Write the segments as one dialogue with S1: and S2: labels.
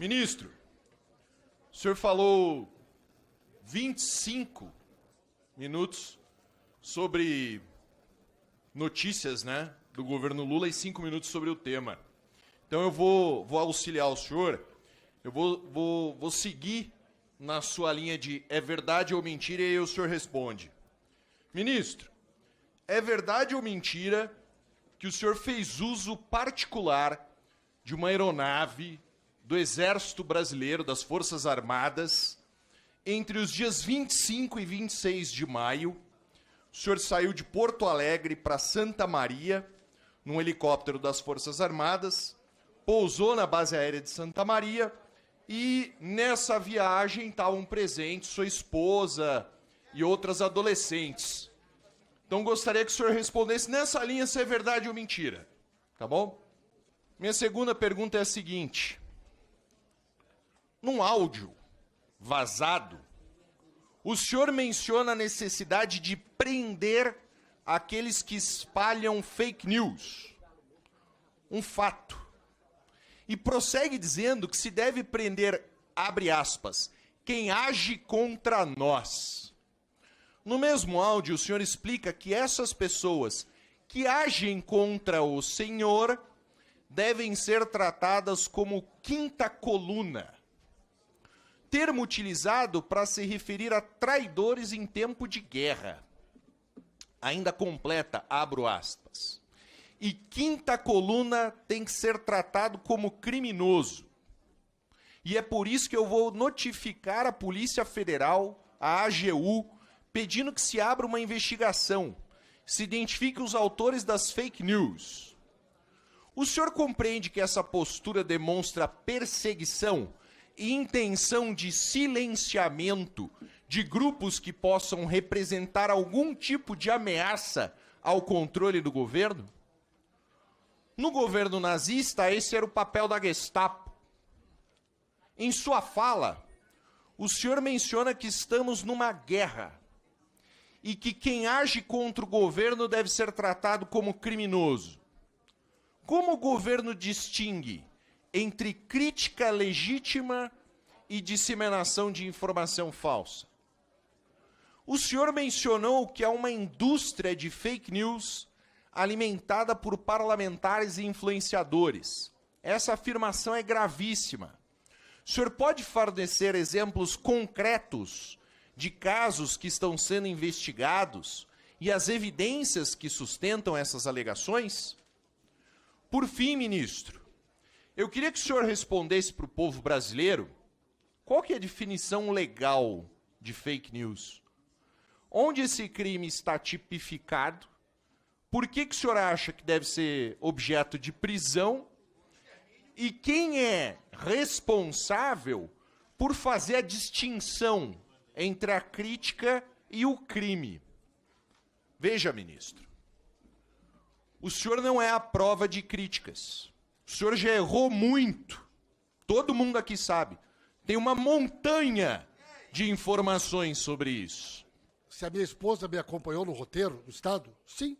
S1: Ministro, o senhor falou 25 minutos sobre notícias, né, do governo Lula e 5 minutos sobre o tema. Então eu vou, vou auxiliar o senhor, eu vou, vou, vou seguir na sua linha de é verdade ou mentira e aí o senhor responde. Ministro, é verdade ou mentira que o senhor fez uso particular de uma aeronave do Exército Brasileiro, das Forças Armadas, entre os dias 25 e 26 de maio, o senhor saiu de Porto Alegre para Santa Maria, num helicóptero das Forças Armadas, pousou na base aérea de Santa Maria e nessa viagem estavam presentes sua esposa e outras adolescentes. Então gostaria que o senhor respondesse nessa linha se é verdade ou mentira, tá bom? Minha segunda pergunta é a seguinte: num áudio vazado, o senhor menciona a necessidade de prender aqueles que espalham fake news. Um fato. E prossegue dizendo que se deve prender, abre aspas, quem age contra nós. No mesmo áudio, o senhor explica que essas pessoas que agem contra o senhor devem ser tratadas como quinta coluna termo utilizado para se referir a traidores em tempo de guerra. Ainda completa, abro aspas. E quinta coluna tem que ser tratado como criminoso. E é por isso que eu vou notificar a Polícia Federal, a AGU, pedindo que se abra uma investigação, se identifique os autores das fake news. O senhor compreende que essa postura demonstra perseguição intenção de silenciamento de grupos que possam representar algum tipo de ameaça ao controle do governo? No governo nazista, esse era o papel da Gestapo. Em sua fala, o senhor menciona que estamos numa guerra e que quem age contra o governo deve ser tratado como criminoso. Como o governo distingue entre crítica legítima e disseminação de informação falsa. O senhor mencionou que há uma indústria de fake news alimentada por parlamentares e influenciadores. Essa afirmação é gravíssima. O senhor pode fornecer exemplos concretos de casos que estão sendo investigados e as evidências que sustentam essas alegações? Por fim, ministro, eu queria que o senhor respondesse para o povo brasileiro qual que é a definição legal de fake news? Onde esse crime está tipificado? Por que, que o senhor acha que deve ser objeto de prisão? E quem é responsável por fazer a distinção entre a crítica e o crime? Veja, ministro, o senhor não é a prova de críticas. O senhor já errou muito. Todo mundo aqui sabe. Tem uma montanha de informações sobre isso.
S2: Se a minha esposa me acompanhou no roteiro do Estado, sim.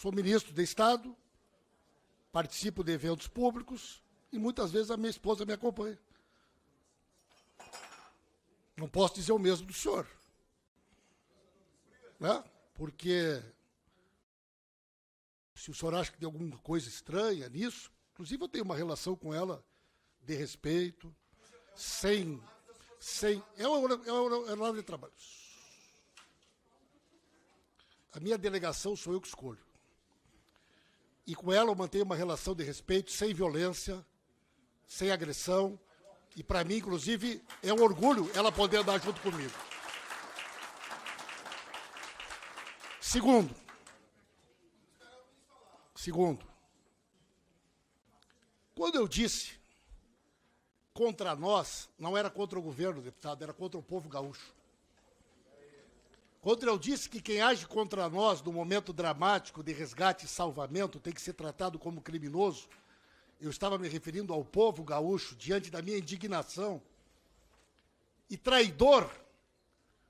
S2: Sou ministro do Estado, participo de eventos públicos e muitas vezes a minha esposa me acompanha. Não posso dizer o mesmo do senhor. Né? Porque se o senhor acha que tem alguma coisa estranha nisso, inclusive eu tenho uma relação com ela de respeito, sem. sem é, um, é, um, é um de trabalho. A minha delegação sou eu que escolho. E com ela eu mantenho uma relação de respeito, sem violência, sem agressão. E para mim, inclusive, é um orgulho ela poder andar junto comigo. Segundo, segundo, quando eu disse contra nós não era contra o governo, deputado, era contra o povo gaúcho. Quando eu disse que quem age contra nós no momento dramático de resgate e salvamento tem que ser tratado como criminoso, eu estava me referindo ao povo gaúcho diante da minha indignação. E traidor,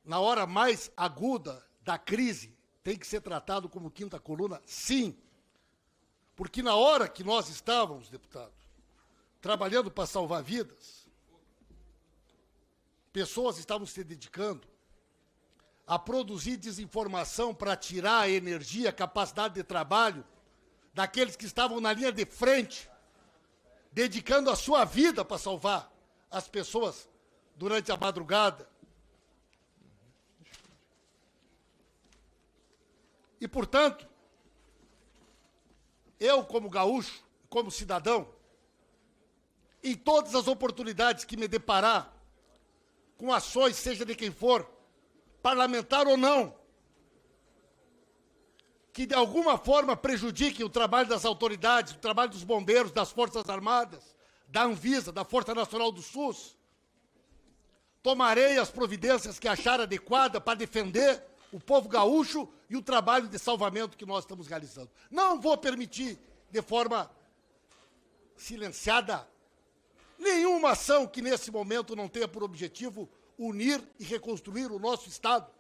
S2: na hora mais aguda da crise, tem que ser tratado como quinta coluna, sim. Porque na hora que nós estávamos, deputado, trabalhando para salvar vidas. Pessoas estavam se dedicando a produzir desinformação para tirar a energia, a capacidade de trabalho daqueles que estavam na linha de frente, dedicando a sua vida para salvar as pessoas durante a madrugada. E, portanto, eu, como gaúcho, como cidadão, em todas as oportunidades que me deparar com ações, seja de quem for, parlamentar ou não, que de alguma forma prejudiquem o trabalho das autoridades, o trabalho dos bombeiros, das Forças Armadas, da Anvisa, da Força Nacional do SUS, tomarei as providências que achar adequada para defender o povo gaúcho e o trabalho de salvamento que nós estamos realizando. Não vou permitir de forma silenciada nenhuma ação que nesse momento não tenha por objetivo unir e reconstruir o nosso Estado.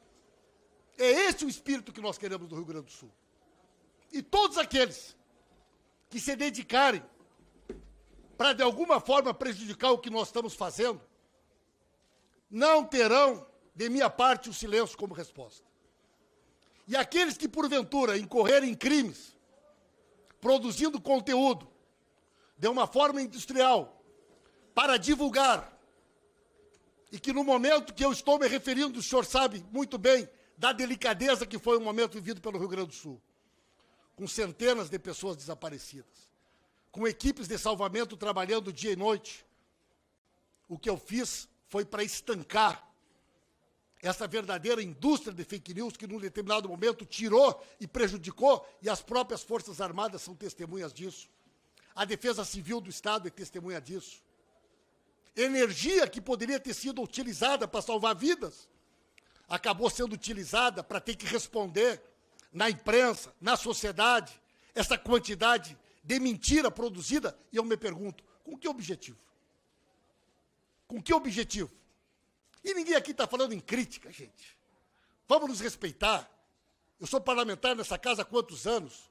S2: É esse o espírito que nós queremos do Rio Grande do Sul. E todos aqueles que se dedicarem para, de alguma forma, prejudicar o que nós estamos fazendo, não terão, de minha parte, o silêncio como resposta. E aqueles que, porventura, incorrerem em crimes, produzindo conteúdo de uma forma industrial, para divulgar, e que no momento que eu estou me referindo, o senhor sabe muito bem da delicadeza que foi o momento vivido pelo Rio Grande do Sul, com centenas de pessoas desaparecidas, com equipes de salvamento trabalhando dia e noite. O que eu fiz foi para estancar essa verdadeira indústria de fake news que, num determinado momento, tirou e prejudicou, e as próprias Forças Armadas são testemunhas disso. A Defesa Civil do Estado é testemunha disso energia que poderia ter sido utilizada para salvar vidas, acabou sendo utilizada para ter que responder na imprensa, na sociedade, essa quantidade de mentira produzida. E eu me pergunto, com que objetivo? Com que objetivo? E ninguém aqui está falando em crítica, gente. Vamos nos respeitar. Eu sou parlamentar nessa casa há quantos anos?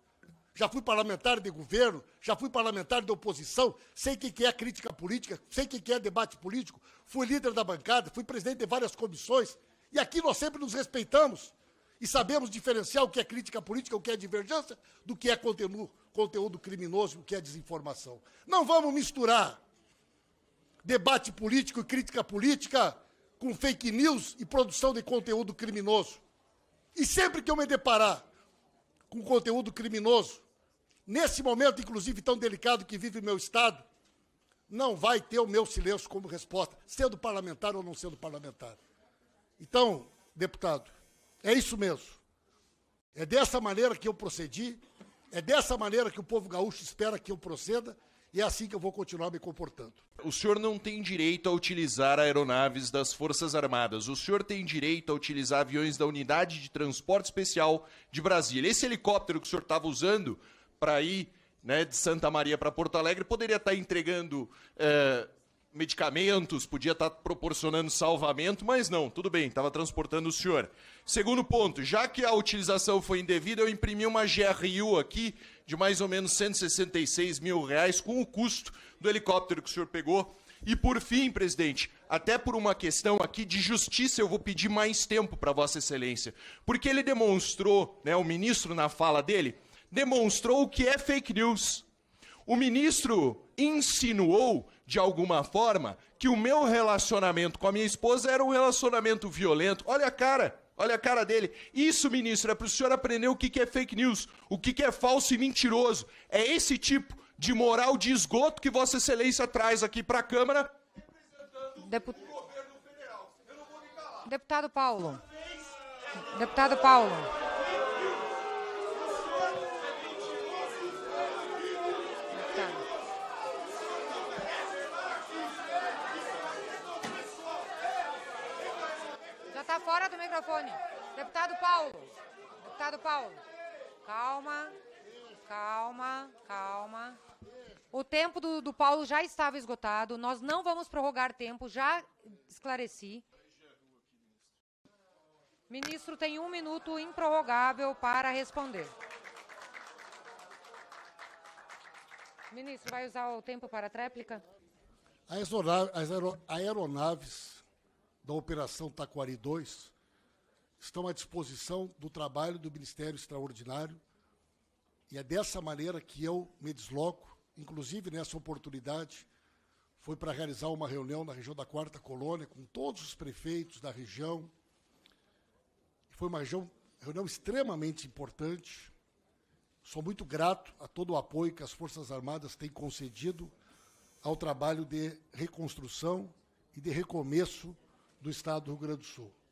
S2: já fui parlamentar de governo, já fui parlamentar de oposição, sei o que é crítica política, sei o que é debate político, fui líder da bancada, fui presidente de várias comissões, e aqui nós sempre nos respeitamos e sabemos diferenciar o que é crítica política, o que é divergência, do que é conteúdo, conteúdo criminoso, o que é desinformação. Não vamos misturar debate político e crítica política com fake news e produção de conteúdo criminoso. E sempre que eu me deparar com conteúdo criminoso, nesse momento, inclusive, tão delicado que vive o meu Estado, não vai ter o meu silêncio como resposta, sendo parlamentar ou não sendo parlamentar. Então, deputado, é isso mesmo. É dessa maneira que eu procedi, é dessa maneira que o povo gaúcho espera que eu proceda, e é assim que eu vou continuar me comportando.
S1: O senhor não tem direito a utilizar aeronaves das Forças Armadas. O senhor tem direito a utilizar aviões da Unidade de Transporte Especial de Brasília. Esse helicóptero que o senhor estava usando para ir né, de Santa Maria para Porto Alegre, poderia estar tá entregando eh, medicamentos, podia estar tá proporcionando salvamento, mas não, tudo bem, estava transportando o senhor. Segundo ponto, já que a utilização foi indevida, eu imprimi uma GRU aqui de mais ou menos 166 mil reais com o custo do helicóptero que o senhor pegou. E por fim, presidente, até por uma questão aqui de justiça, eu vou pedir mais tempo para Vossa Excelência, porque ele demonstrou, né, o ministro na fala dele, demonstrou o que é fake news. O ministro insinuou, de alguma forma, que o meu relacionamento com a minha esposa era um relacionamento violento. Olha a cara, olha a cara dele. Isso, ministro, é para o senhor aprender o que é fake news, o que é falso e mentiroso. É esse tipo de moral de esgoto que Vossa Excelência traz aqui para a Câmara, Deputado Paulo. Deputado Paulo. microfone. Deputado Paulo. Deputado Paulo. Calma, calma, calma. O tempo do, do Paulo já estava esgotado. Nós não vamos prorrogar tempo, já esclareci. Ministro tem um minuto improrrogável para responder. Ministro, vai usar o tempo para a tréplica?
S2: As aeronaves, da Operação Taquari 2 estão à disposição do trabalho do Ministério Extraordinário e é dessa maneira que eu me desloco, inclusive nessa oportunidade, foi para realizar uma reunião na região da Quarta Colônia com todos os prefeitos da região. Foi uma região, reunião extremamente importante. Sou muito grato a todo o apoio que as Forças Armadas têm concedido ao trabalho de reconstrução e de recomeço do Estado do Rio Grande do Sul.